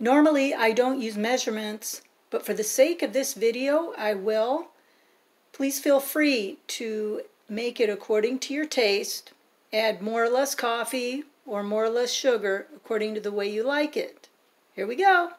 Normally I don't use measurements, but for the sake of this video I will. Please feel free to make it according to your taste. Add more or less coffee or more or less sugar according to the way you like it. Here we go.